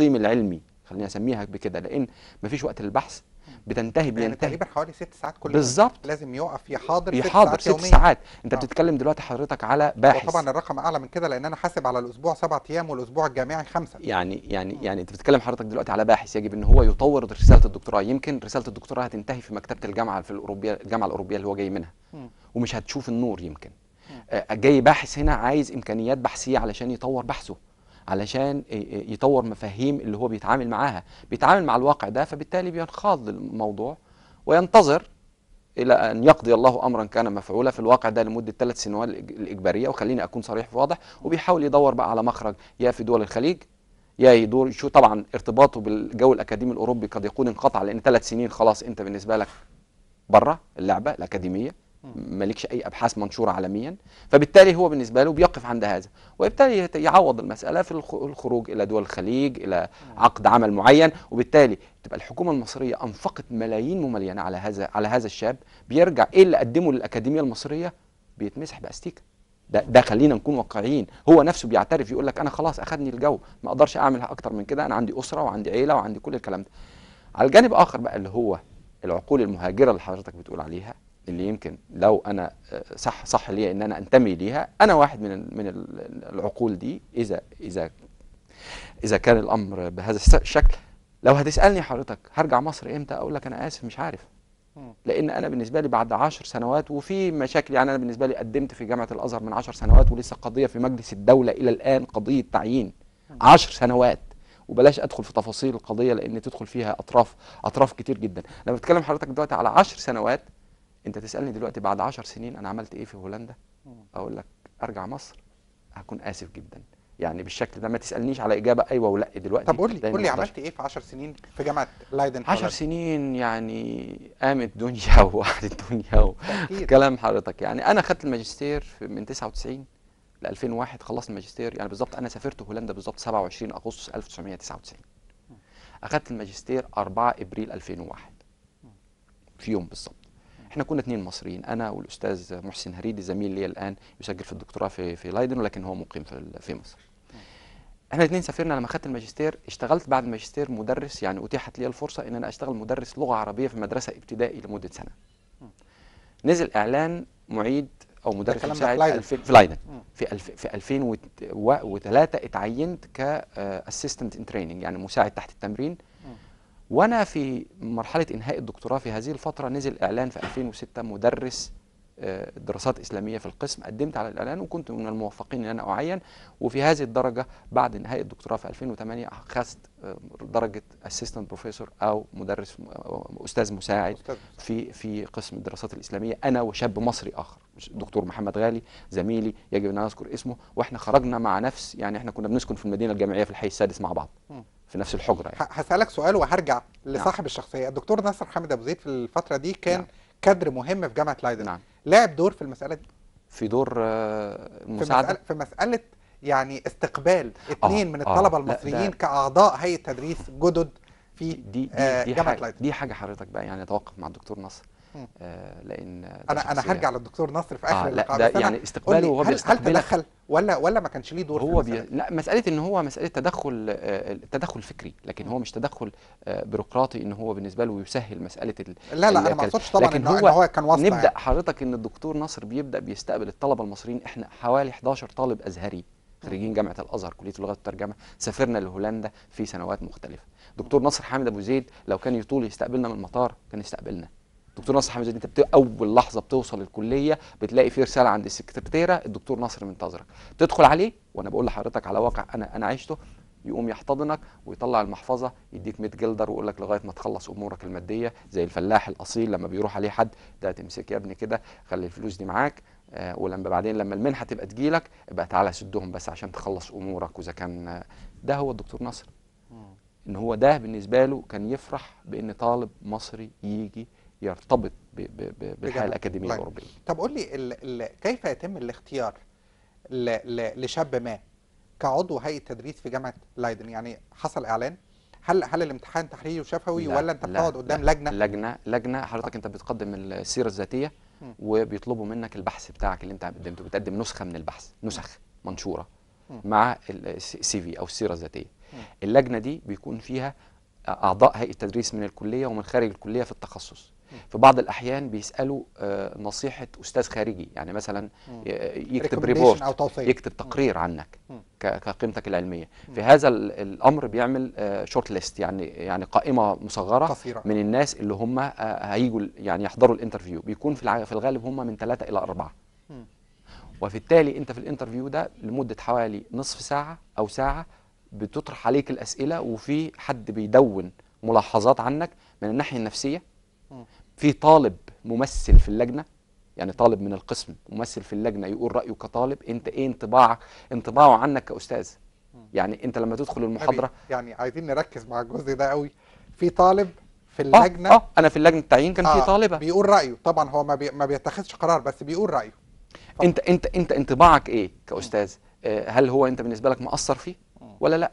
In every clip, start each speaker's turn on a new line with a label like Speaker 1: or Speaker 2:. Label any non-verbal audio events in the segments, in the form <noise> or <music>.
Speaker 1: التسطيم العلمي خليني اسميها بكده لان مفيش وقت للبحث بتنتهي يعني بينتهي يعني تقريبا
Speaker 2: حوالي ست ساعات كل بالظبط لازم يقف يحاضر يحاضر ست ساعات, ست ساعات. انت آه. بتتكلم
Speaker 1: دلوقتي حضرتك على باحث طبعا
Speaker 2: الرقم اعلى من كده لان انا حاسب على الاسبوع سبعة ايام والاسبوع الجامعي خمسه
Speaker 1: يعني يعني م. يعني انت بتتكلم حضرتك دلوقتي على باحث يجب ان هو يطور رساله الدكتوراه يمكن رساله الدكتوراه هتنتهي في مكتبه الجامعه في الاوروبيه الجامعه الاوروبيه اللي هو جاي منها م. ومش هتشوف النور يمكن آه جاي باحث هنا عايز امكانيات بحثيه علشان يطور بحثه علشان يطور مفاهيم اللي هو بيتعامل معاها بيتعامل مع الواقع ده فبالتالي بينخاض للموضوع وينتظر الى ان يقضي الله امرا كان مفعولا في الواقع ده لمده ثلاث سنوات الاجباريه وخليني اكون صريح وواضح وبيحاول يدور بقى على مخرج يا في دول الخليج يا يدور شو طبعا ارتباطه بالجو الاكاديمي الاوروبي قد يكون انقطع لان ثلاث سنين خلاص انت بالنسبه لك بره اللعبه الاكاديميه مالكش اي ابحاث منشوره عالميا فبالتالي هو بالنسبه له بيقف عند هذا وبالتالي يعوض المساله في الخروج الى دول الخليج الى عقد عمل معين وبالتالي تبقى الحكومه المصريه انفقت ملايين مملينه على هذا على هذا الشاب بيرجع ايه اللي قدمه للاكاديميه المصريه بيتمسح باستيكه ده ده خلينا نكون واقعيين هو نفسه بيعترف يقول لك انا خلاص اخذني الجو ما اقدرش اعمل اكتر من كده انا عندي اسره وعندي عيله وعندي كل الكلام ده على الجانب اخر بقى اللي هو العقول المهاجره اللي حضرتك بتقول عليها اللي يمكن لو انا آه، صح صح ليا ان انا انتمي ليها انا واحد من من العقول دي اذا اذا اذا كان الامر بهذا الشكل لو هتسالني حضرتك هرجع مصر امتى اقول لك انا اسف مش عارف لان انا بالنسبه لي بعد 10 سنوات وفي مشاكل يعني انا بالنسبه لي قدمت في جامعه الازهر من 10 سنوات ولسه قضيه في مجلس الدوله الى الان قضيه تعيين 10 سنوات وبلاش ادخل في تفاصيل القضيه لان تدخل فيها اطراف اطراف كتير جدا انا بتكلم حضرتك دلوقتي على 10 سنوات انت تسالني دلوقتي بعد 10 سنين انا عملت ايه في هولندا اقول لك ارجع مصر هكون اسف جدا يعني بالشكل ده ما تسالنيش على اجابه ايوه ولا دلوقتي طب قول لي قول لي عملت
Speaker 2: ايه في 10 سنين في جامعه لايدن 10
Speaker 1: سنين يعني قامت دنيا <laughs> وقعدت الدنيا كلام حضرتك يعني انا خدت الماجستير من 99 ل 2001 خلصت الماجستير يعني بالظبط انا سافرت هولندا بالظبط 27 اغسطس 1999 اخدت الماجستير 4 ابريل 2001 في يوم بالظبط احنا كنا اثنين مصريين انا والاستاذ محسن هريدي زميل لي الان يسجل في الدكتوراه في في لايدن ولكن هو مقيم في في مصر احنا الاثنين سافرنا لما خدت الماجستير اشتغلت بعد الماجستير مدرس يعني اتيحت لي الفرصه ان انا اشتغل مدرس لغه عربيه في مدرسه ابتدائي لمده سنه نزل اعلان معيد او مدرس مساعد في لايدن في الف... في 2003 اتعينت كاسيستنت ان تريننج يعني مساعد تحت التمرين م. وانا في مرحله انهاء الدكتوراه في هذه الفتره نزل اعلان في 2006 مدرس آه، دراسات اسلاميه في القسم قدمت على الاعلان وكنت من الموفقين ان انا اعين وفي هذه الدرجه بعد انهاء الدكتوراه في 2008 اخذت آه، درجه اسيستنت بروفيسور او مدرس آه، استاذ مساعد في في قسم الدراسات الاسلاميه انا وشاب مصري اخر دكتور محمد غالي زميلي يجب ان اذكر اسمه واحنا خرجنا مع نفس يعني احنا كنا بنسكن في المدينه الجامعيه في الحي السادس مع بعض في نفس الحجره يعني.
Speaker 2: هسالك سؤال وهرجع نعم. لصاحب نعم. الشخصيه الدكتور ناصر حامد ابو زيد في الفتره دي كان نعم. كادر مهم في جامعه لايدن نعم. لعب دور في المساله دي في دور آه، مساعده في, في مساله يعني استقبال اثنين آه من آه، الطلبه آه المصريين كاعضاء هيئه تدريس جدد في دي دي, آه دي, حاجة
Speaker 1: دي حاجه حضرتك بقى يعني اتوقف مع الدكتور ناصر آه، لان انا انا هرجع للدكتور نصر في اخر آه اللقاء ده يعني استقباله وهو بيستقبلك هل تدخل ولا ولا ما كانش ليه دور هو في لا مساله ان هو مساله تدخل آه، تدخل فكري لكن هو مش تدخل آه، بيروقراطي ان هو بالنسبه له يسهل مساله لا لا انا ما اقصدش طبعا إن هو, هو كان واصله نبدا يعني. حضرتك ان الدكتور نصر بيبدا بيستقبل الطلبه المصريين احنا حوالي 11 طالب ازهري خريجين جامعه الازهر كليه اللغات والترجمه سافرنا لهولندا في سنوات مختلفه دكتور نصر حامد ابو زيد لو كان يطول يستقبلنا من المطار كان يستقبلنا دكتور ناصر حميد انت اول لحظه بتوصل الكليه بتلاقي في رساله عند السكرتيره الدكتور ناصر منتظرك تدخل عليه وانا بقول لحضرتك على واقع انا انا عشته يقوم يحتضنك ويطلع المحفظه يديك 100 جلدر ويقول لك لغايه ما تخلص امورك الماديه زي الفلاح الاصيل لما بيروح عليه حد ده تمسك يا ابني كده خلي الفلوس دي معاك آه، ولما بعدين لما المنحه تبقى تجيلك ابقى تعالى سدهم بس عشان تخلص امورك واذا كان آه، ده هو الدكتور ناصر ان هو ده بالنسبه له كان يفرح بان طالب مصري يجي يرتبط بالحياه الاكاديميه طيب. الاوروبيه.
Speaker 2: طب قول لي كيف يتم الاختيار لشاب ما كعضو هيئه تدريس في جامعه لايدن يعني حصل اعلان هل هل الامتحان تحريري وشفوي ولا انت بتقعد قدام لا لجنه؟
Speaker 1: لجنه لجنه حضرتك انت بتقدم السيره الذاتيه وبيطلبوا منك البحث بتاعك اللي انت قدمته بتقدم نسخه من البحث نسخ منشوره مع السي في او السيره الذاتيه اللجنه دي بيكون فيها اعضاء هيئه تدريس من الكليه ومن خارج الكليه في التخصص في بعض الاحيان بيسالوا آه، نصيحه استاذ خارجي يعني مثلا آه، يكتب ريبورت أو يكتب تقرير عنك كقيمتك العلميه في هذا الامر بيعمل شورت آه، ليست يعني يعني قائمه مصغره قصيرة. من الناس اللي هم هيجوا يعني يحضروا الانترفيو بيكون في في الغالب هم من ثلاثه الى اربعه وبالتالي انت في الانترفيو ده لمده حوالي نصف ساعه او ساعه بتطرح عليك الاسئله وفي حد بيدون ملاحظات عنك من الناحيه النفسيه في طالب ممثل في اللجنه يعني طالب من القسم ممثل في اللجنه يقول رايه كطالب انت ايه انطباع انطباعه عنك كاستاذ يعني انت لما تدخل المحاضره
Speaker 2: يعني عايزين نركز مع الجزء ده قوي في طالب في آه، اللجنه اه, آه
Speaker 1: انا في اللجنه التعيين كان آه في طالبه
Speaker 2: بيقول رايه طبعا هو ما, بي ما بيتخذش قرار بس بيقول رايه
Speaker 1: انت انت انت انطباعك ايه كاستاذ آه هل هو انت بالنسبه لك مقصر فيه ولا لا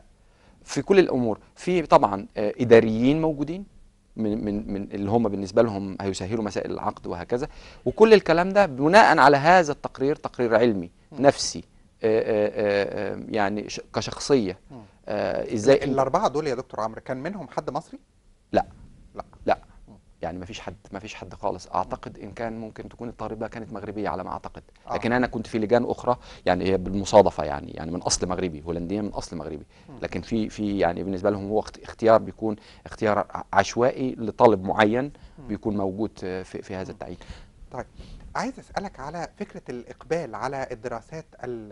Speaker 1: في كل الامور في طبعا آه اداريين موجودين من من من اللي هم بالنسبه لهم هيسهلوا مسائل العقد وهكذا وكل الكلام ده بناء على هذا التقرير تقرير علمي نفسي آآ آه، آآ آه، آه، يعني كشخصيه ازاي الاربعه دول يا دكتور عمرو
Speaker 2: كان منهم حد مصري؟
Speaker 1: لا يعني ما فيش حد ما فيش حد خالص اعتقد ان كان ممكن تكون الطالبه كانت مغربيه على ما اعتقد آه. لكن انا كنت في لجان اخرى يعني هي بالمصادفه يعني يعني من اصل مغربي هولنديه من اصل مغربي لكن في في يعني بالنسبه لهم هو اختيار بيكون اختيار عشوائي لطالب معين بيكون موجود في في هذا التعيين
Speaker 2: طيب عايز اسالك على فكره الاقبال على الدراسات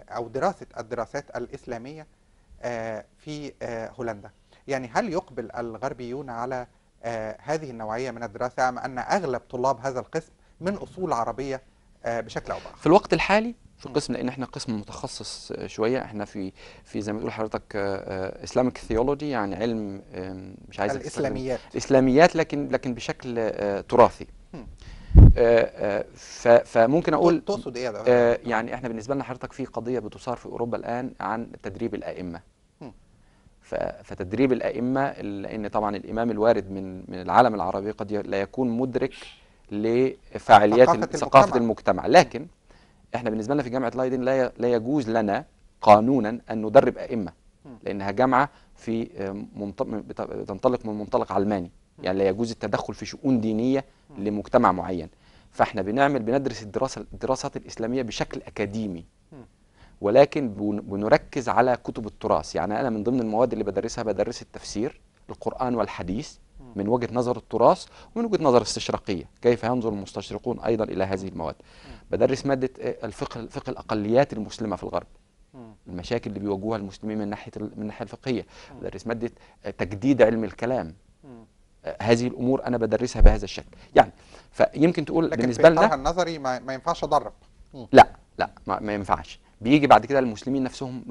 Speaker 2: او دراسه الدراسات الاسلاميه آه، في آه، هولندا يعني هل يقبل الغربيون على آه، هذه النوعية من الدراسة مع أن أغلب طلاب هذا القسم من أصول عربية آه، بشكل أو بآخر
Speaker 1: في الوقت الحالي في القسم لان احنا قسم متخصص آه، شويه احنا في في زي ما تقول حضرتك اسلامك ثيولوجي يعني علم مش عايز الاسلاميات الاسلاميات لكن لكن بشكل تراثي فممكن اقول تقصد ايه يعني احنا بالنسبه لنا حضرتك في قضيه بتصار في اوروبا الان عن تدريب الائمه فتدريب الائمه لان طبعا الامام الوارد من من العالم العربي قد لا يكون مدرك لفعاليات ثقافه, ثقافة المجتمع. المجتمع لكن احنا بالنسبه لنا في جامعه لايدن لا لا يجوز لنا قانونا ان ندرب ائمه لانها جامعه في آه، تنطلق من منطلق علماني يعني لا يجوز التدخل في شؤون دينيه لمجتمع معين فاحنا بنعمل بندرس الدراسه الدراسات الاسلاميه بشكل اكاديمي ولكن بنركز على كتب التراث يعني أنا من ضمن المواد اللي بدرسها بدرس التفسير القرآن والحديث من وجهة نظر التراث ومن وجهة نظر الاستشراقيه كيف ينظر المستشرقون أيضا إلى هذه المواد بدرس مادة إيه؟ الفقه, فقه الأقليات المسلمة في الغرب المشاكل اللي بيواجهوها المسلمين من ناحية من الناحية الفقهية بدرس مادة إيه؟ تجديد علم الكلام إيه؟ هذه الأمور أنا بدرسها بهذا الشكل يعني فيمكن تقول لكن بالنسبة لنا
Speaker 2: النظري ما, ينفعش اضرب لا
Speaker 1: لا ما ينفعش بيجي بعد كده المسلمين نفسهم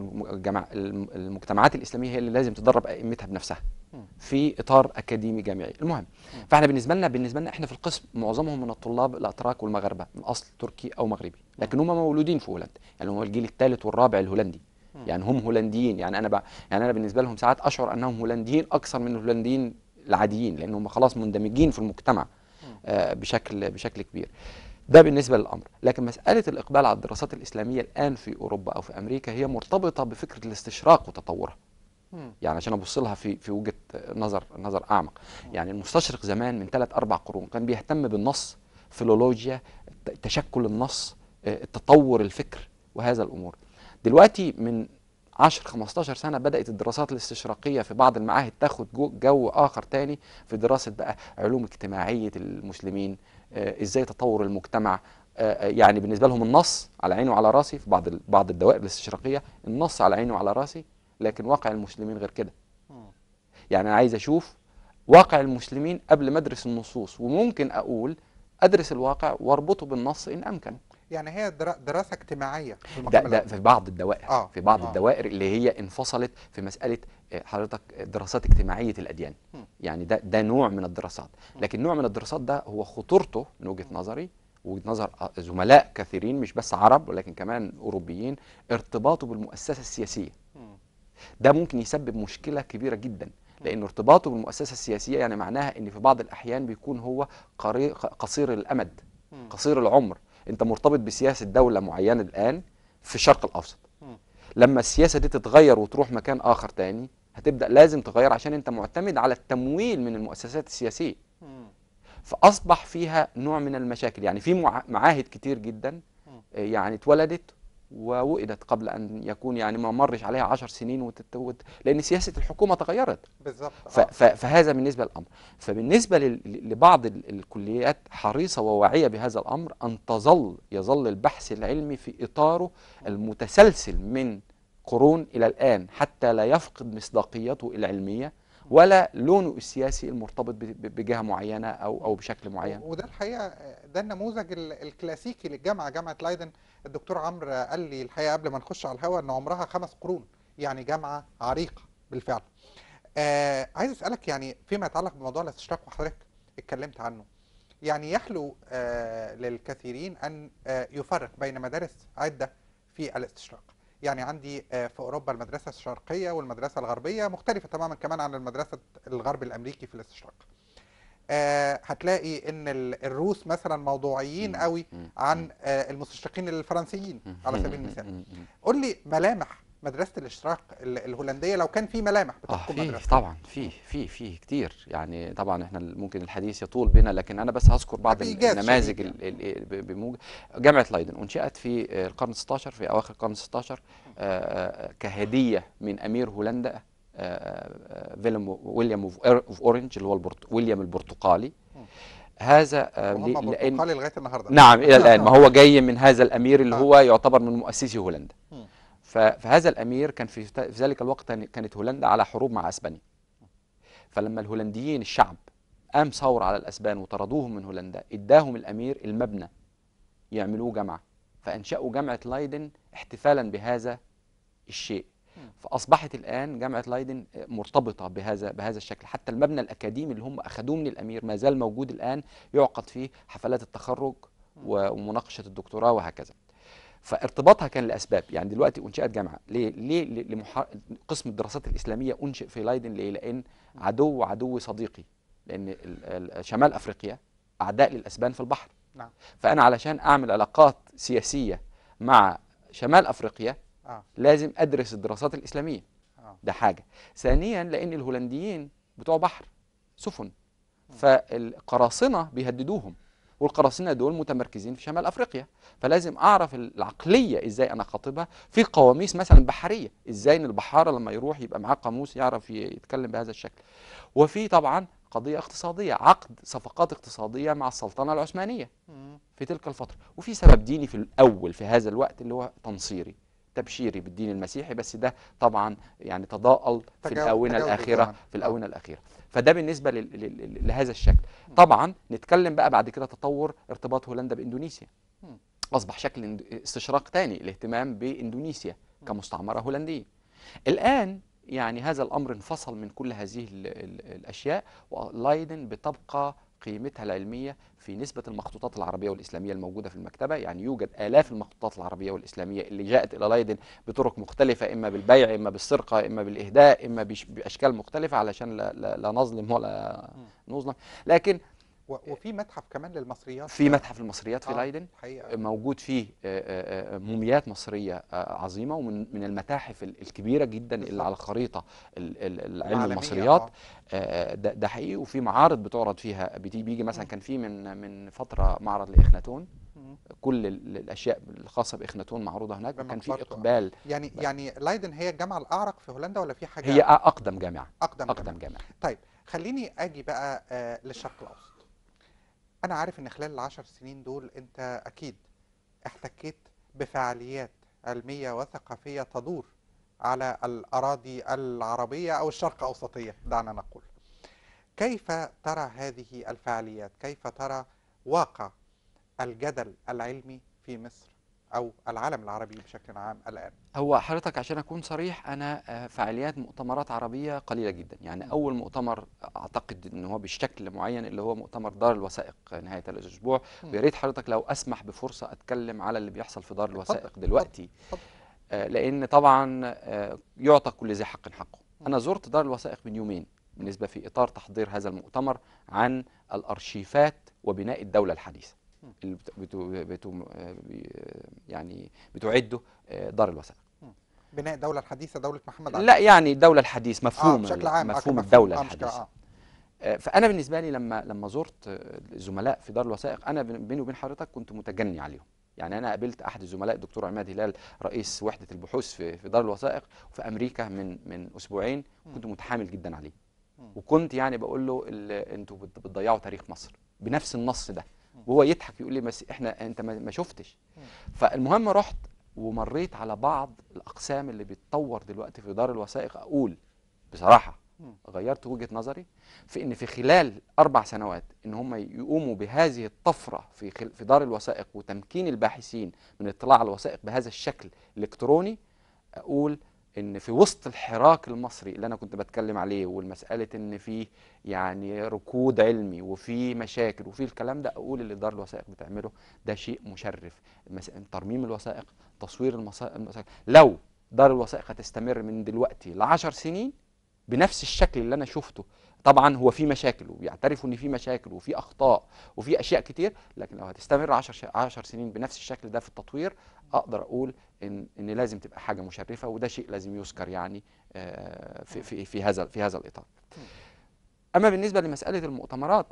Speaker 1: المجتمعات الاسلاميه هي اللي لازم تدرب ائمتها بنفسها في اطار اكاديمي جامعي المهم فاحنا بالنسبه لنا بالنسبه لنا احنا في القسم معظمهم من الطلاب الاتراك والمغاربه من اصل تركي او مغربي لكن هم مولودين في هولندا يعني هم الجيل الثالث والرابع الهولندي يعني هم هولنديين يعني انا ب... يعني انا بالنسبه لهم ساعات اشعر انهم هولنديين اكثر من الهولنديين العاديين لان هم خلاص مندمجين في المجتمع آه، بشكل بشكل كبير ده بالنسبة للأمر لكن مسألة الإقبال على الدراسات الإسلامية الآن في أوروبا أو في أمريكا هي مرتبطة بفكرة الاستشراق وتطورها يعني عشان ابص لها في في وجهه نظر نظر اعمق يعني المستشرق زمان من ثلاث اربع قرون كان بيهتم بالنص فيلولوجيا تشكل النص آه، تطور الفكر وهذا الامور دلوقتي من 10 15 سنه بدات الدراسات الاستشراقيه في بعض المعاهد تاخد جو, جو اخر تاني في دراسه بقى علوم اجتماعيه المسلمين آه، ازاي تطور المجتمع آه، آه، يعني بالنسبه لهم النص على عيني وعلى راسي في بعض بعض الدوائر الاستشراقيه النص على عيني وعلى راسي لكن واقع المسلمين غير كده يعني انا عايز اشوف واقع المسلمين قبل ما ادرس النصوص وممكن اقول ادرس الواقع واربطه بالنص ان امكن
Speaker 2: يعني هي دراسه اجتماعيه في
Speaker 1: ده, ده في بعض الدوائر آه. في بعض آه. الدوائر اللي هي انفصلت في مساله آه، حضرتك دراسات اجتماعيه الاديان م. يعني ده ده نوع من الدراسات لكن نوع من الدراسات ده هو خطورته من وجهه نظري وجهه نظر آه، زملاء كثيرين مش بس عرب ولكن كمان اوروبيين ارتباطه بالمؤسسه السياسيه ده ممكن يسبب مشكله كبيره جدا لان ارتباطه بالمؤسسه السياسيه يعني معناها ان في بعض الاحيان بيكون هو قصير الامد قصير العمر انت مرتبط بسياسه دوله معينه الان في الشرق الاوسط لما السياسه دي تتغير وتروح مكان اخر تاني هتبدا لازم تغير عشان انت معتمد على التمويل من المؤسسات السياسيه فاصبح فيها نوع من المشاكل يعني في معاهد كتير جدا آه، يعني اتولدت ووئدت قبل ان يكون يعني ما مرش عليها 10 سنين وتت... لان سياسه الحكومه تغيرت بالظبط آه. فهذا بالنسبه للامر فبالنسبه لبعض الكليات حريصه وواعيه بهذا الامر ان تظل يظل البحث العلمي في اطاره المتسلسل من قرون الى الان حتى لا يفقد مصداقيته العلميه ولا لونه السياسي المرتبط بجهه معينه او او بشكل معين
Speaker 2: وده الحقيقه ده النموذج الكلاسيكي للجامعه جامعه لايدن الدكتور عمرو قال لي الحقيقه قبل ما نخش على الهواء ان عمرها خمس قرون يعني جامعه عريقه بالفعل آه عايز اسالك يعني فيما يتعلق بموضوع الاستشراق وحضرتك اتكلمت عنه يعني يحلو آه للكثيرين ان آه يفرق بين مدارس عده في الاستشراق يعني عندي آه في اوروبا المدرسه الشرقيه والمدرسه الغربيه مختلفه تماما كمان عن المدرسه الغرب الامريكي في الاستشراق آه، هتلاقي ان الروس مثلا موضوعيين قوي عن آه، المستشرقين الفرنسيين على سبيل المثال قول لي ملامح مدرسه الاشتراك الهولنديه لو كان في ملامح
Speaker 1: بتحكم آه مدرسه طبعا في في في كتير يعني طبعا احنا ممكن الحديث يطول بنا لكن انا بس هذكر بعض النماذج بموجب جامعه لايدن انشئت في آه، القرن 16 في اواخر القرن 16 كهديه من امير هولندا آه، آه، فيلم ويليام اوف اورنج اللي هو البرت... ويليام البرتقالي هذا آه، لان لغايه النهارده نعم الى الان ما هو <laughs> جاي من هذا الامير اللي هو يعتبر من مؤسسي هولندا فهذا الامير كان في, في ذلك الوقت كانت هولندا على حروب مع اسبانيا فلما الهولنديين الشعب قام ثور على الاسبان وطردوهم من هولندا اداهم الامير المبنى يعملوه جامعه فانشاوا جامعه لايدن احتفالا بهذا الشيء فاصبحت الان جامعه لايدن مرتبطه بهذا بهذا الشكل حتى المبنى الاكاديمي اللي هم اخذوه من الامير ما زال موجود الان يعقد فيه حفلات التخرج ومناقشه الدكتوراه وهكذا فارتباطها كان لاسباب يعني دلوقتي انشئت جامعه ليه ليه لمح... قسم الدراسات الاسلاميه انشئ في لايدن ليه لان عدو عدو صديقي لان شمال افريقيا اعداء للاسبان في البحر نعم. فانا علشان اعمل علاقات سياسيه مع شمال افريقيا آه. لازم أدرس الدراسات الإسلامية آه. ده حاجة ثانيا لأن الهولنديين بتوع بحر سفن فالقراصنة بيهددوهم والقراصنة دول متمركزين في شمال أفريقيا فلازم أعرف العقلية إزاي أنا خاطبها في قواميس مثلا بحرية إزاي إن البحارة لما يروح يبقى معاه قاموس يعرف يتكلم بهذا الشكل وفي طبعا قضية اقتصادية عقد صفقات اقتصادية مع السلطنة العثمانية في تلك الفترة وفي سبب ديني في الأول في هذا الوقت اللي هو تنصيري تبشيري بالدين المسيحي بس ده طبعا يعني تضاءل في الاونه الاخيره في الاونه آه. الاخيره فده بالنسبه لهذا الشكل طبعا نتكلم بقى بعد كده تطور ارتباط هولندا باندونيسيا اصبح شكل استشراق ثاني الاهتمام باندونيسيا كمستعمره هولنديه الان يعني هذا الامر انفصل من كل هذه الاشياء ولايدن بتبقى قيمتها العلمية في نسبة المخطوطات العربية والإسلامية الموجودة في المكتبة يعني يوجد آلاف المخطوطات العربية والإسلامية اللي جاءت إلى لايدن بطرق مختلفة إما بالبيع إما بالسرقة إما بالإهداء إما بأشكال مختلفة علشان لا, لا, لا نظلم ولا نظلم لكن
Speaker 2: إيه. وفي متحف كمان للمصريات في متحف
Speaker 1: المصريات في آه لايدن حقيقة. موجود فيه آه، آه، آه، موميات مصريه عظيمه ومن من المتاحف الكبيره جدا اللي على خريطه العلم المصريات آه. ده, حقيقي وفي معارض بتعرض فيها بيجي مثلا كان في من من فتره معرض لاخناتون كل الاشياء الخاصه باخناتون معروضه هناك وكان في اقبال يعني بقى. يعني لايدن هي الجامعه الاعرق في هولندا ولا في حاجه هي اقدم جامعه اقدم, أقدم جامعة. جامعه
Speaker 2: طيب خليني اجي بقى للشرق الاوسط انا عارف ان خلال العشر سنين دول انت اكيد احتكيت بفعاليات علميه وثقافيه تدور على الاراضي العربيه او الشرق اوسطيه دعنا نقول كيف ترى هذه الفعاليات كيف ترى واقع الجدل العلمي في مصر او العالم العربي بشكل عام الان
Speaker 1: هو حضرتك عشان اكون صريح انا آه، فعاليات مؤتمرات عربيه قليله جدا يعني اول مؤتمر اعتقد ان هو بشكل معين اللي هو مؤتمر دار الوثائق نهايه الاسبوع ويا ريت حضرتك لو اسمح بفرصه اتكلم على اللي بيحصل في دار الوثائق دلوقتي آه، لان طبعا آه، يعطى كل ذي حق حقه انا زرت دار الوثائق من يومين بالنسبه في اطار تحضير هذا المؤتمر عن الارشيفات وبناء الدوله الحديثه اللي بتو بتو يعني بتعده دار الوثائق
Speaker 2: بناء دوله الحديثه دوله محمد علي لا
Speaker 1: يعني الدوله الحديث مفهوم آه بشكل عام مفهوم الدوله آه، الحديثه آه فانا بالنسبه لي لما لما زرت الزملاء آه، في دار الوثائق انا بيني وبين حضرتك كنت متجني عليهم يعني انا قابلت احد الزملاء الدكتور عماد هلال رئيس وحده البحوث في في دار الوثائق في امريكا من من اسبوعين كنت متحامل جدا عليه وكنت يعني بقول له انتوا بتضيعوا تاريخ مصر بنفس النص ده وهو يضحك يقول لي بس احنا انت ما شفتش فالمهم رحت ومريت على بعض الاقسام اللي بتطور دلوقتي في دار الوثائق اقول بصراحه غيرت وجهه نظري في ان في خلال اربع سنوات ان هم يقوموا بهذه الطفره في خل... في دار الوثائق وتمكين الباحثين من الاطلاع على الوثائق بهذا الشكل الالكتروني اقول ان في وسط الحراك المصري اللي انا كنت بتكلم عليه والمساله ان في يعني ركود علمي وفي مشاكل وفي الكلام ده اقول اللي دار الوثائق بتعمله ده شيء مشرف ترميم الوثائق تصوير المسائل لو دار الوثائق هتستمر من دلوقتي لعشر سنين بنفس الشكل اللي انا شفته طبعا هو في مشاكل وبيعترفوا ان في مشاكل وفي اخطاء وفي اشياء كتير لكن لو هتستمر 10 10 سنين بنفس الشكل ده في التطوير اقدر اقول ان ان لازم تبقى حاجه مشرفه وده شيء لازم يذكر يعني آه، في في في هذا في هذا الاطار اما بالنسبه لمساله المؤتمرات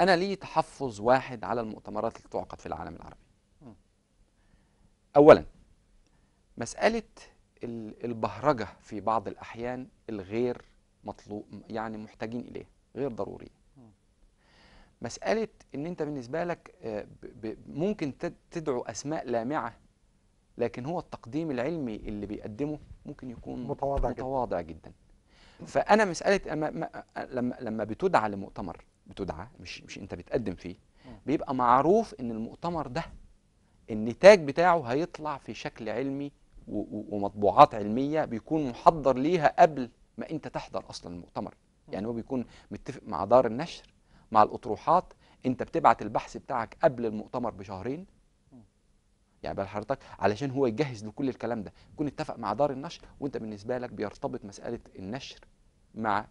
Speaker 1: انا لي تحفظ واحد على المؤتمرات اللي تعقد في العالم العربي اولا مساله البهرجة في بعض الأحيان الغير مطلوب يعني محتاجين إليه غير ضروري مسألة إن أنت بالنسبة لك آه، ممكن تدعو أسماء لامعة لكن هو التقديم العلمي اللي بيقدمه ممكن يكون متواضع, متواضع جدا. جدا فأنا مسألة أما آه، لما لما بتدعى لمؤتمر بتدعى مش مش أنت بتقدم فيه بيبقى معروف إن المؤتمر ده النتاج بتاعه هيطلع في شكل علمي ومطبوعات علميه بيكون محضر ليها قبل ما انت تحضر اصلا المؤتمر يعني هو بيكون متفق مع دار النشر مع الاطروحات انت بتبعت البحث بتاعك قبل المؤتمر بشهرين يعني بال حضرتك علشان هو يجهز لكل الكلام ده يكون اتفق مع دار النشر وانت بالنسبه لك بيرتبط مساله النشر مع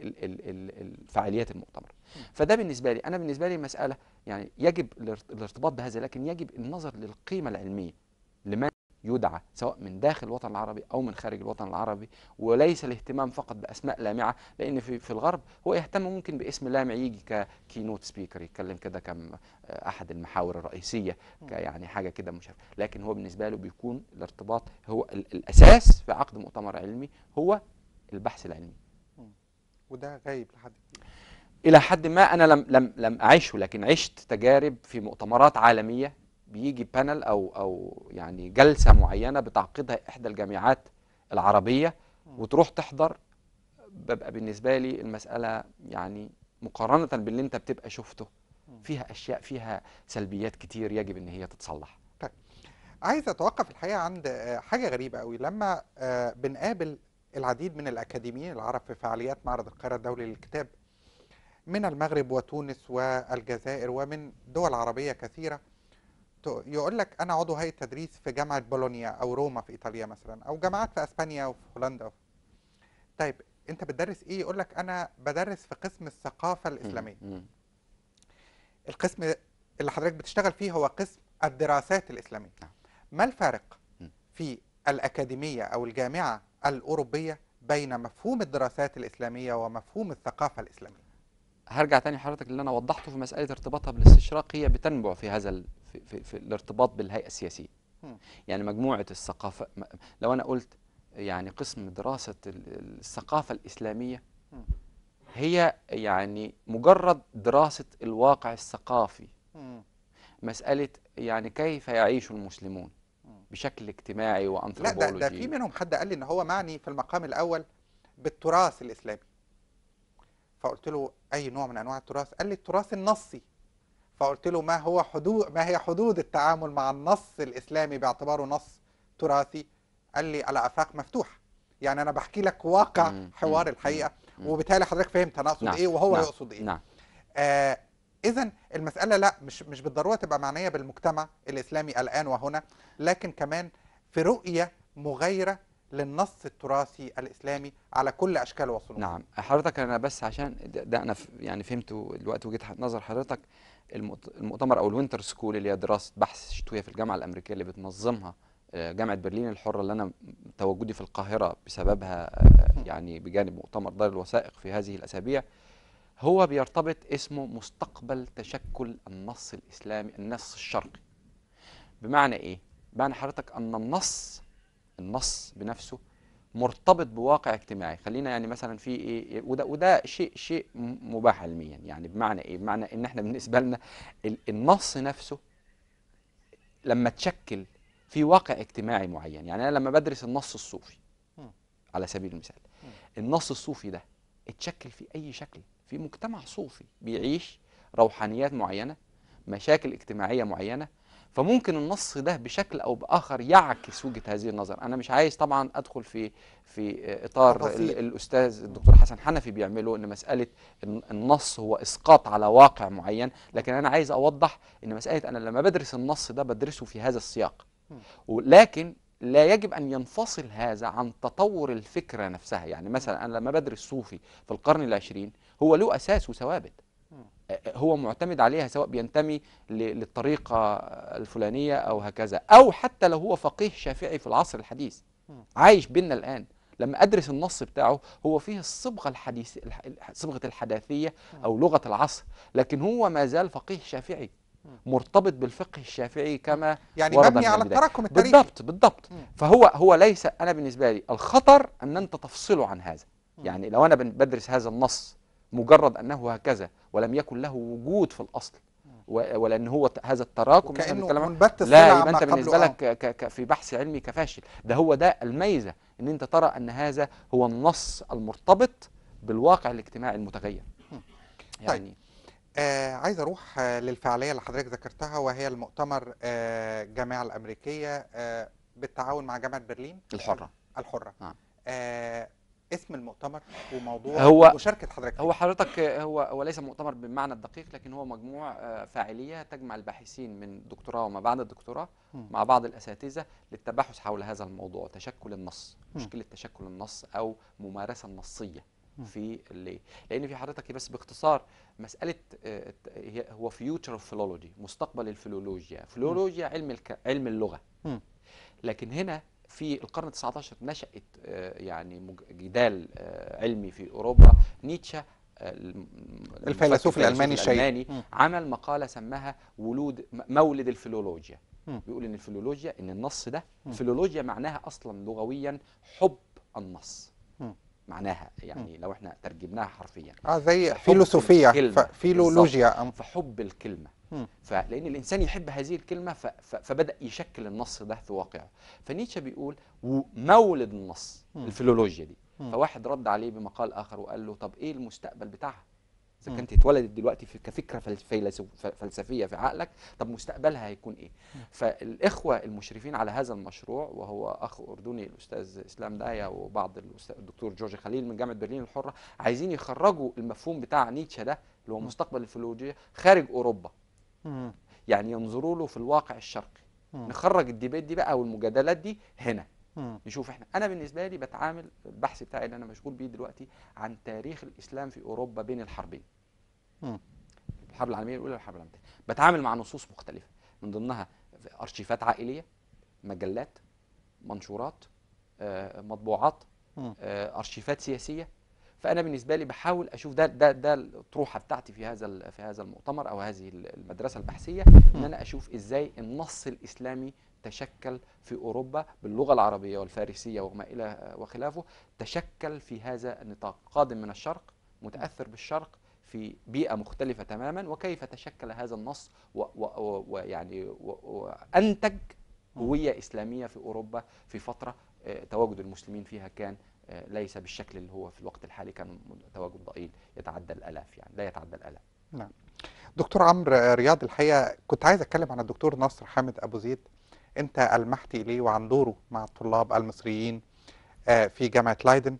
Speaker 1: الفعاليات المؤتمر فده بالنسبه لي انا بالنسبه لي مساله يعني يجب الارتباط بهذا لكن يجب النظر للقيمه العلميه لمن يدعى سواء من داخل الوطن العربي أو من خارج الوطن العربي وليس الاهتمام فقط بأسماء لامعة لأن في, في الغرب هو يهتم ممكن باسم لامع يجي ككينوت سبيكر يتكلم كده كم آه، أحد المحاور الرئيسية يعني حاجة كده مش لكن هو بالنسبة له بيكون الارتباط هو الأساس في عقد مؤتمر علمي هو البحث العلمي
Speaker 2: وده غايب لحد
Speaker 1: الى حد ما انا لم لم لم اعيشه لكن عشت تجارب في مؤتمرات عالميه بيجي بانل او او يعني جلسه معينه بتعقدها احدى الجامعات العربيه وتروح تحضر ببقى بالنسبه لي المساله يعني مقارنه باللي انت بتبقى شفته فيها اشياء فيها سلبيات كتير يجب ان هي تتصلح
Speaker 2: طيب عايز اتوقف الحقيقه عند آه، حاجه غريبه قوي لما آه، بنقابل العديد من الاكاديميين العرب في فعاليات معرض القاهره الدولي للكتاب من المغرب وتونس والجزائر ومن دول عربيه كثيره يقول لك انا عضو هيئه تدريس في جامعه بولونيا او روما في ايطاليا مثلا او جامعات في اسبانيا وفي هولندا طيب انت بتدرس ايه يقول لك انا بدرس في قسم الثقافه الاسلاميه القسم اللي حضرتك بتشتغل فيه هو قسم الدراسات الاسلاميه نعم. ما الفارق في الاكاديميه او الجامعه الاوروبيه بين مفهوم الدراسات
Speaker 1: الاسلاميه ومفهوم الثقافه الاسلاميه هرجع تاني حضرتك اللي انا وضحته في مساله ارتباطها بالاستشراق هي بتنبع في هذا ال... في, في, في الارتباط بالهيئه السياسيه يعني مجموعه الثقافه لو انا قلت يعني قسم دراسه الثقافه الاسلاميه هي يعني مجرد دراسه الواقع الثقافي مساله يعني كيف يعيش المسلمون بشكل اجتماعي وانثروبولوجي لا ده, ده في منهم
Speaker 2: حد قال لي ان هو معني في المقام الاول بالتراث الاسلامي فقلت له أي نوع من أنواع التراث قال لي التراث النصي فقلت له ما هو حدود ما هي حدود التعامل مع النص الإسلامي باعتباره نص تراثي قال لي الآفاق مفتوحة يعني أنا بحكي لك واقع حوار الحقيقة وبالتالي حضرتك فهمت أنا أقصد نعم. إيه وهو نعم. يقصد
Speaker 1: إيه نعم. آه
Speaker 2: إذا المسألة لا مش مش بالضرورة تبقى معنية بالمجتمع الإسلامي الآن وهنا لكن كمان في رؤية مغايرة للنص التراثي الإسلامي على كل أشكاله
Speaker 1: وصنوفه نعم حضرتك أنا بس عشان ده أنا يعني فهمت دلوقتي وجهة نظر حضرتك المؤتمر أو الوينتر سكول اللي هي دراسة بحث شتوية في الجامعة الأمريكية اللي بتنظمها آه، جامعة برلين الحرة اللي أنا تواجدي في القاهرة بسببها آه، يعني بجانب مؤتمر دار الوثائق في هذه الأسابيع هو بيرتبط اسمه مستقبل تشكل النص الإسلامي النص الشرقي بمعنى إيه؟ بمعنى حضرتك أن النص النص بنفسه مرتبط بواقع اجتماعي خلينا يعني مثلا في ايه, إيه، وده وده شيء شيء مباح علميا يعني بمعنى ايه بمعنى ان احنا بالنسبه لنا النص نفسه لما تشكل في واقع اجتماعي معين يعني انا لما بدرس النص الصوفي على سبيل المثال النص الصوفي ده اتشكل في اي شكل في مجتمع صوفي بيعيش روحانيات معينه مشاكل اجتماعيه معينه فممكن النص ده بشكل او باخر يعكس وجهه هذه النظر انا مش عايز طبعا ادخل في في اطار الاستاذ الدكتور حسن حنفي بيعمله ان مساله النص هو اسقاط على واقع معين لكن انا عايز اوضح ان مساله انا لما بدرس النص ده بدرسه في هذا السياق ولكن لا يجب أن ينفصل هذا عن تطور الفكرة نفسها يعني مثلا أنا لما بدرس صوفي في القرن العشرين هو له اساس وثوابت هو معتمد عليها سواء بينتمي للطريقة الفلانية أو هكذا أو حتى لو هو فقيه شافعي في العصر الحديث عايش بيننا الآن لما أدرس النص بتاعه هو فيه الصبغة الحديث صبغة الحداثية أو لغة العصر لكن هو ما زال فقيه شافعي مرتبط بالفقه الشافعي كما يعني مبني على التراكم التاريخي بالضبط بالضبط فهو هو ليس أنا بالنسبة لي الخطر أن أنت تفصله عن هذا يعني لو أنا بدرس هذا النص مجرد أنه هكذا ولم يكن له وجود في الأصل ولان هو هذا التراكم كانه منبت لا يبقى انت بالنسبه لك آه. في بحث علمي كفاشل ده هو ده الميزه ان انت ترى ان هذا هو النص المرتبط بالواقع الاجتماعي المتغير طيب. يعني طيب.
Speaker 2: آه عايز اروح آه للفعاليه اللي حضرتك ذكرتها وهي المؤتمر آه الجامعه الامريكيه آه
Speaker 1: بالتعاون مع جامعه برلين الحره الحره نعم. آه. آه اسم المؤتمر وموضوع هو مشاركه حضرتك هو حضرتك هو هو ليس مؤتمر بالمعنى الدقيق لكن هو مجموع آه، فاعليه تجمع الباحثين من دكتوراه وما بعد الدكتوراه مع بعض الاساتذه للتباحث حول هذا الموضوع تشكل النص مشكله تشكل النص او ممارسه النصيه في ليه؟ لان في حضرتك بس باختصار مساله آه، هو فيوتشر اوف فيلولوجي مستقبل الفيلولوجيا فيلولوجيا علم علم اللغه لكن هنا في القرن 19 نشأت آه، يعني جدال آه، علمي في أوروبا نيتشا آه، الفيلسوف الألماني الشهير عمل مقالة سماها ولود مولد الفيلولوجيا بيقول إن الفيلولوجيا إن النص ده فيلولوجيا معناها أصلا لغويا حب النص معناها يعني لو احنا ترجمناها حرفيا اه زي فيلوسوفيه فيلولوجيا فحب الكلمة فلان الانسان يحب هذه الكلمه فبدا يشكل النص ده في واقعه فنيتشه بيقول مولد النص الفيلولوجيا دي فواحد رد عليه بمقال اخر وقال له طب ايه المستقبل بتاعها اذا كانت اتولدت دلوقتي في كفكره فلسفيه في عقلك طب مستقبلها هيكون ايه فالاخوه المشرفين على هذا المشروع وهو اخ اردني الاستاذ اسلام دايا وبعض الدكتور جورج خليل من جامعه برلين الحره عايزين يخرجوا المفهوم بتاع نيتشه ده اللي هو مستقبل الفيلولوجيا خارج اوروبا يعني ينظروا له في الواقع الشرقي مم. نخرج الديبيت دي بقى والمجادلات دي هنا مم. نشوف احنا انا بالنسبه لي بتعامل البحث بتاعي اللي انا مشغول بيه دلوقتي عن تاريخ الاسلام في اوروبا بين الحربين مم. الحرب العالميه الاولى والحرب العالميه الثانيه بتعامل مع نصوص مختلفه من ضمنها ارشيفات عائليه مجلات منشورات آه، مطبوعات آه، ارشيفات سياسيه فانا بالنسبه لي بحاول اشوف ده ده ده الطروحه بتاعتي في هذا في هذا المؤتمر او هذه المدرسه البحثيه ان انا اشوف ازاي النص الاسلامي تشكل في اوروبا باللغه العربيه والفارسيه وما الى وخلافه تشكل في هذا النطاق قادم من الشرق متاثر بالشرق في بيئه مختلفه تماما وكيف تشكل هذا النص ويعني وانتج هويه اسلاميه في اوروبا في فتره آه، تواجد المسلمين فيها كان ليس بالشكل اللي هو في الوقت الحالي كان تواجد ضئيل يتعدى الالاف يعني لا يتعدى الالاف
Speaker 2: نعم دكتور عمرو رياض الحقيقه كنت عايز اتكلم عن الدكتور نصر حامد ابو زيد انت المحت اليه وعن دوره مع الطلاب المصريين آه، في جامعه لايدن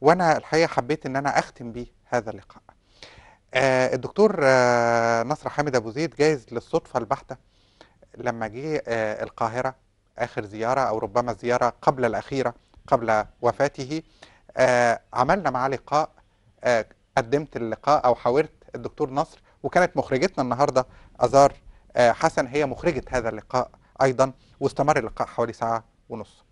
Speaker 2: وانا الحقيقه حبيت ان انا اختم به هذا اللقاء آه، الدكتور آه، نصر حامد ابو زيد جايز للصدفه البحته لما جه القاهره اخر زياره او ربما الزياره قبل الاخيره قبل وفاته آه، عملنا معاه لقاء آه، قدمت اللقاء أو حاورت الدكتور نصر وكانت مخرجتنا النهاردة أزار آه، حسن هي مخرجة هذا اللقاء أيضا واستمر اللقاء حوالي ساعة ونص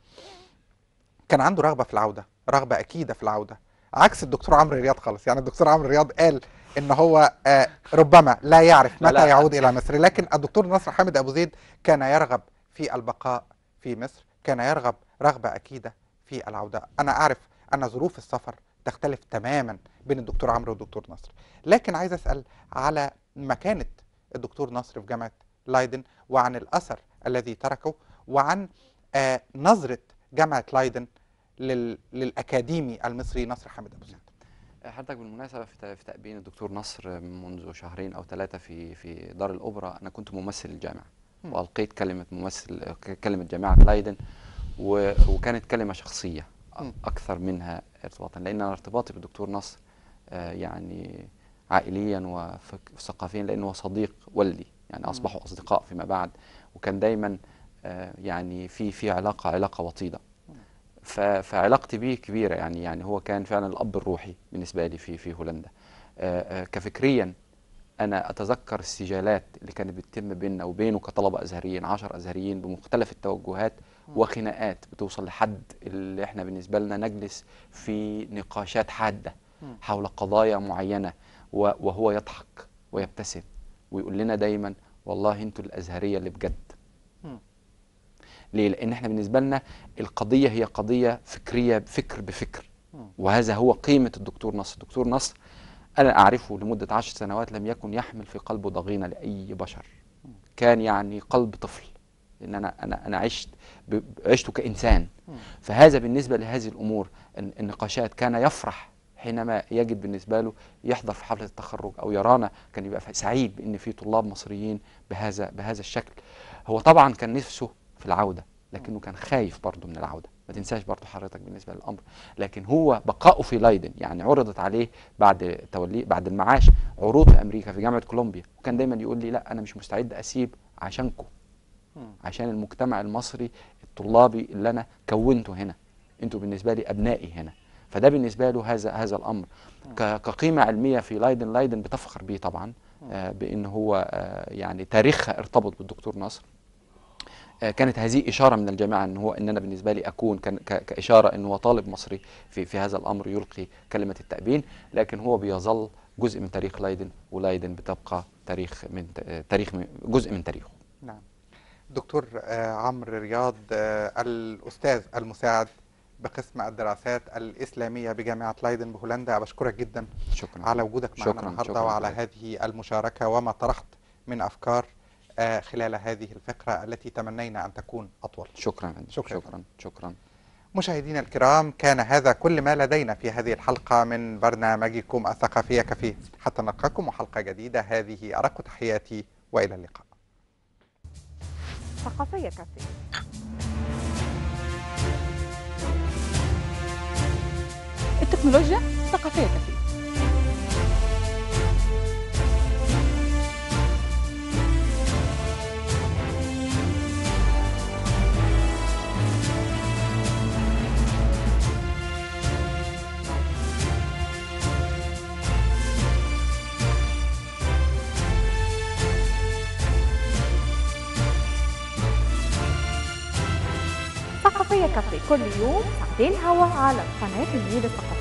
Speaker 2: كان عنده رغبة في العودة رغبة أكيدة في العودة عكس الدكتور عمرو رياض خالص يعني الدكتور عمرو رياض قال ان هو ربما لا يعرف متى يعود الى مصر لكن الدكتور نصر حامد ابو زيد كان يرغب في البقاء في مصر كان يرغب رغبه اكيده في العودة أنا أعرف أن ظروف السفر تختلف تماما بين الدكتور عمرو والدكتور نصر لكن عايز أسأل على مكانة الدكتور نصر في جامعة لايدن وعن الأثر الذي تركه وعن آه، نظرة جامعة لايدن للأكاديمي المصري نصر حامد أبو زيد
Speaker 1: آه، حضرتك بالمناسبة في تأبين الدكتور نصر آه، منذ شهرين أو ثلاثة في في دار الأوبرا أنا كنت ممثل الجامعة وألقيت كلمة ممثل كلمة جامعة لايدن وكانت كلمه شخصيه اكثر منها ارتباطا لان انا ارتباطي بالدكتور نصر آه، يعني عائليا وثقافيا لانه هو صديق والدي يعني اصبحوا اصدقاء فيما بعد وكان دايما آه، يعني في في علاقه علاقه وطيده فعلاقتي بيه كبيره يعني يعني هو كان فعلا الاب الروحي بالنسبه لي في في هولندا آه، كفكريا انا اتذكر السجالات اللي كانت بتتم بيننا وبينه كطلبه ازهريين 10 ازهريين بمختلف التوجهات وخناقات بتوصل لحد اللي احنا بالنسبه لنا نجلس في نقاشات حاده حول قضايا معينه وهو يضحك ويبتسم ويقول لنا دايما والله انتوا الازهريه اللي بجد ليه؟ لأن احنا بالنسبة لنا القضية هي قضية فكرية فكر بفكر وهذا هو قيمة الدكتور نصر الدكتور نصر أنا أعرفه لمدة عشر سنوات لم يكن يحمل في قلبه ضغينة لأي بشر كان يعني قلب طفل لان انا انا انا عشت عشت كانسان فهذا بالنسبه لهذه الامور النقاشات كان يفرح حينما يجد بالنسبه له يحضر في حفله التخرج او يرانا كان يبقى سعيد بان في طلاب مصريين بهذا بهذا الشكل هو طبعا كان نفسه في العوده لكنه كان خايف برضه من العوده ما تنساش برضه حضرتك بالنسبه للامر لكن هو بقاؤه في ليدن يعني عرضت عليه بعد توليه بعد المعاش عروض في امريكا في جامعه كولومبيا وكان دايما يقول لي لا انا مش مستعد اسيب عشانكم عشان المجتمع المصري الطلابي اللي انا كونته هنا انتوا بالنسبه لي ابنائي هنا فده بالنسبه له هذا هذا الامر كقيمه علميه في لايدن لايدن بتفخر بيه طبعا آه، بان هو آه، يعني تاريخها ارتبط بالدكتور نصر آه، كانت هذه اشاره من الجامعه ان هو ان انا بالنسبه لي اكون كاشاره ان هو طالب مصري في في هذا الامر يلقي كلمه التابين لكن هو بيظل جزء من تاريخ لايدن ولايدن بتبقى تاريخ من تاريخ جزء من تاريخه
Speaker 3: نعم
Speaker 2: دكتور آه، عمرو رياض آه، الأستاذ المساعد بقسم الدراسات الإسلامية بجامعة لايدن بهولندا بشكرك جدا شكرا على وجودك معنا شكرا النهاردة شكرا وعلى هذه المشاركة وما طرحت من أفكار آه، خلال هذه الفقرة التي تمنينا أن تكون
Speaker 1: أطول شكرا شكرا شكرا, شكرا.
Speaker 2: مشاهدينا الكرام كان هذا كل ما لدينا في هذه الحلقة من برنامجكم الثقافية كفيه حتى نلقاكم وحلقة جديدة هذه أرق تحياتي وإلى اللقاء ثقافية كافية التكنولوجيا ثقافية كافية الشهري كل يوم ساعتين هوا على قناة النيل الثقافية